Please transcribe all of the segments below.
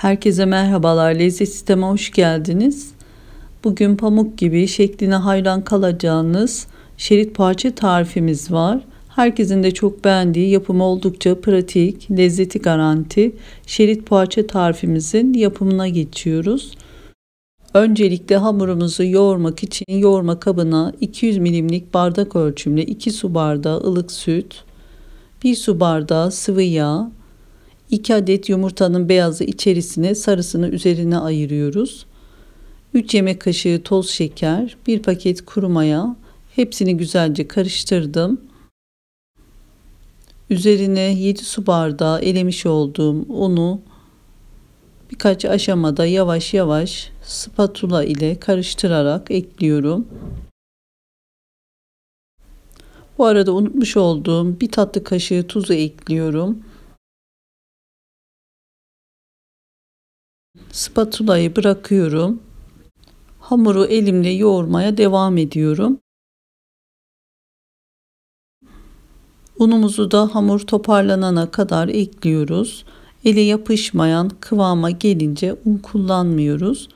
Herkese merhabalar. Lezzet sisteme hoş geldiniz. Bugün pamuk gibi şekline hayran kalacağınız şerit parça tarifimiz var. Herkesin de çok beğendiği, yapımı oldukça pratik, lezzeti garanti şerit parça tarifimizin yapımına geçiyoruz. Öncelikle hamurumuzu yoğurmak için yoğurma kabına 200 milimlik bardak ölçümle 2 su bardağı ılık süt, 1 su bardağı sıvı yağ, 2 adet yumurtanın beyazı içerisine sarısını üzerine ayırıyoruz. 3 yemek kaşığı toz şeker, 1 paket kuru maya hepsini güzelce karıştırdım. Üzerine 7 su bardağı elemiş olduğum unu birkaç aşamada yavaş yavaş spatula ile karıştırarak ekliyorum. Bu arada unutmuş olduğum bir tatlı kaşığı tuzu ekliyorum. Spatulayı bırakıyorum. Hamuru elimle yoğurmaya devam ediyorum. Unumuzu da hamur toparlanana kadar ekliyoruz. Ele yapışmayan kıvama gelince un kullanmıyoruz.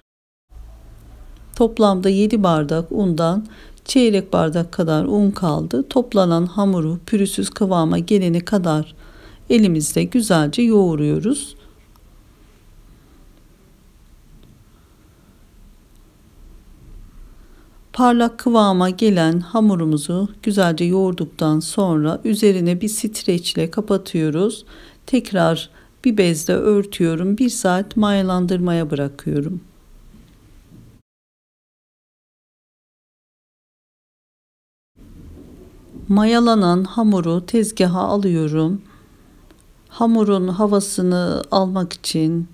Toplamda 7 bardak undan çeyrek bardak kadar un kaldı. Toplanan hamuru pürüzsüz kıvama gelene kadar elimizle güzelce yoğuruyoruz. Parlak kıvama gelen hamurumuzu güzelce yoğurduktan sonra üzerine bir streçle kapatıyoruz. Tekrar bir bezle örtüyorum. Bir saat mayalandırmaya bırakıyorum. Mayalanan hamuru tezgaha alıyorum. Hamurun havasını almak için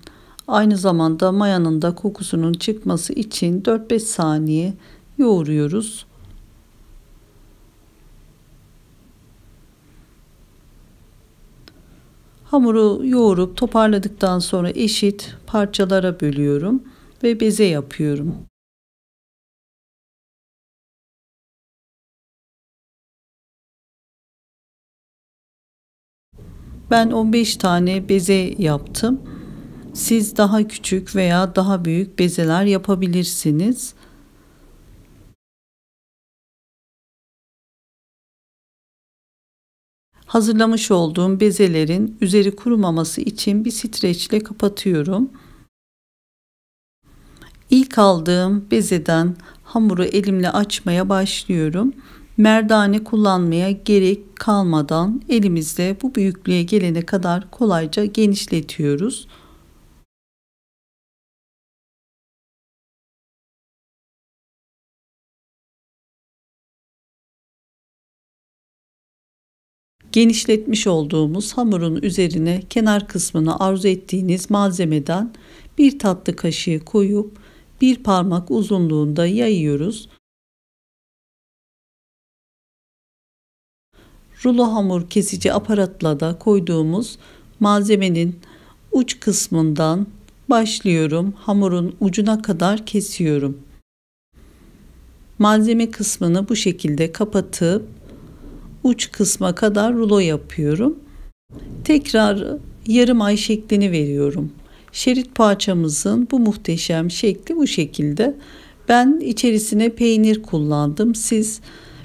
aynı zamanda mayanın da kokusunun çıkması için 4-5 saniye yoğuruyoruz. Hamuru yoğurup toparladıktan sonra eşit parçalara bölüyorum ve beze yapıyorum. Ben 15 tane beze yaptım. Siz daha küçük veya daha büyük bezeler yapabilirsiniz. hazırlamış olduğum bezelerin üzeri kurumaması için bir streçle kapatıyorum. İlk aldığım bezeden hamuru elimle açmaya başlıyorum. Merdane kullanmaya gerek kalmadan elimizde bu büyüklüğe gelene kadar kolayca genişletiyoruz. genişletmiş olduğumuz hamurun üzerine kenar kısmını arzu ettiğiniz malzemeden bir tatlı kaşığı koyup bir parmak uzunluğunda yayıyoruz. Rulo hamur kesici aparatla da koyduğumuz malzemenin uç kısmından başlıyorum. Hamurun ucuna kadar kesiyorum. Malzeme kısmını bu şekilde kapatıp uç kısma kadar rulo yapıyorum. Tekrar yarım ay şeklini veriyorum. Şerit parçamızın bu muhteşem şekli bu şekilde. Ben içerisine peynir kullandım. Siz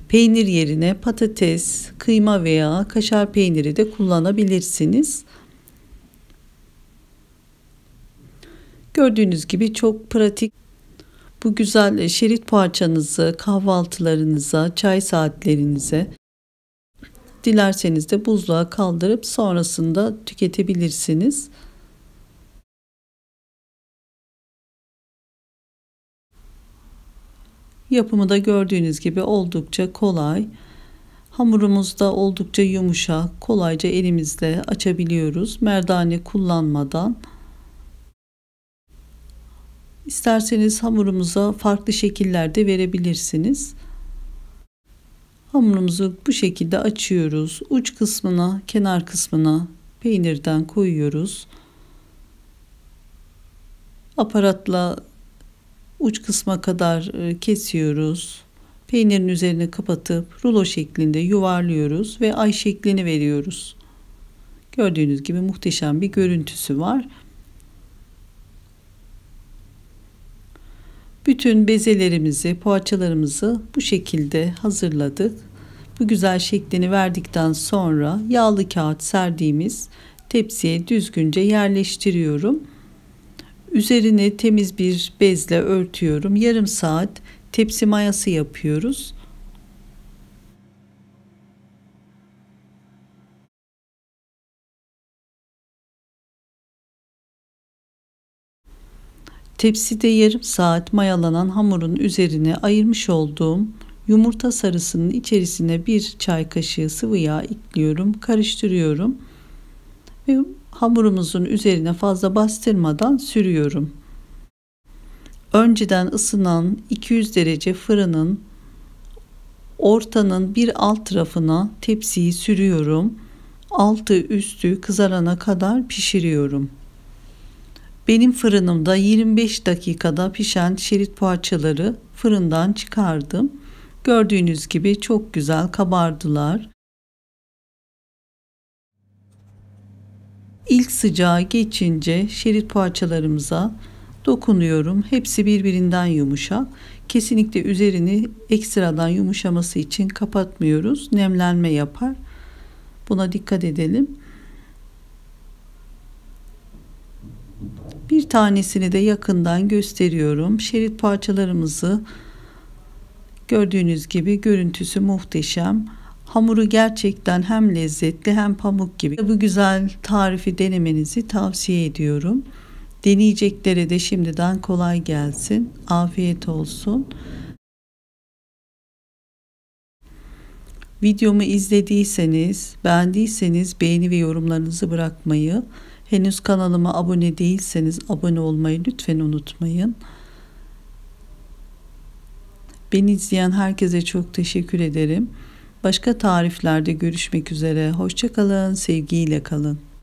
peynir yerine patates, kıyma veya kaşar peyniri de kullanabilirsiniz. Gördüğünüz gibi çok pratik. Bu güzel şerit parçanızı kahvaltılarınıza, çay saatlerinize Dilerseniz de buzluğa kaldırıp sonrasında tüketebilirsiniz. Yapımı da gördüğünüz gibi oldukça kolay. Hamurumuz da oldukça yumuşak, kolayca elimizle açabiliyoruz. Merdane kullanmadan. İsterseniz hamurumuza farklı şekillerde verebilirsiniz hamurumuzu bu şekilde açıyoruz. Uç kısmına, kenar kısmına peynirden koyuyoruz. Aparatla uç kısma kadar e, kesiyoruz. Peynirin üzerine kapatıp rulo şeklinde yuvarlıyoruz ve ay şeklini veriyoruz. Gördüğünüz gibi muhteşem bir görüntüsü var. Bütün bezelerimizi, poğaçalarımızı bu şekilde hazırladık. Bu güzel şeklini verdikten sonra yağlı kağıt serdiğimiz tepsiye düzgünce yerleştiriyorum. Üzerini temiz bir bezle örtüyorum. Yarım saat tepsi mayası yapıyoruz. Tepside yarım saat mayalanan hamurun üzerine ayırmış olduğum Yumurta sarısının içerisine bir çay kaşığı sıvı yağ ekliyorum, karıştırıyorum ve hamurumuzun üzerine fazla bastırmadan sürüyorum. Önceden ısınan 200 derece fırının ortanın bir alt tarafına tepsiyi sürüyorum. Altı üstü kızarana kadar pişiriyorum. Benim fırınımda 25 dakikada pişen şerit poğaçaları fırından çıkardım. Gördüğünüz gibi çok güzel kabardılar. İlk sıcağı geçince şerit parçalarımıza dokunuyorum. Hepsi birbirinden yumuşak. Kesinlikle üzerini ekstradan yumuşaması için kapatmıyoruz. Nemlenme yapar. Buna dikkat edelim. Bir tanesini de yakından gösteriyorum. Şerit parçalarımızı Gördüğünüz gibi görüntüsü muhteşem. Hamuru gerçekten hem lezzetli hem pamuk gibi. Bu güzel tarifi denemenizi tavsiye ediyorum. Deneyeceklere de şimdiden kolay gelsin. Afiyet olsun. Videomu izlediyseniz, beğendiyseniz beğeni ve yorumlarınızı bırakmayı, henüz kanalıma abone değilseniz abone olmayı lütfen unutmayın. Beni izleyen herkese çok teşekkür ederim. Başka tariflerde görüşmek üzere. Hoşçakalın, sevgiyle kalın.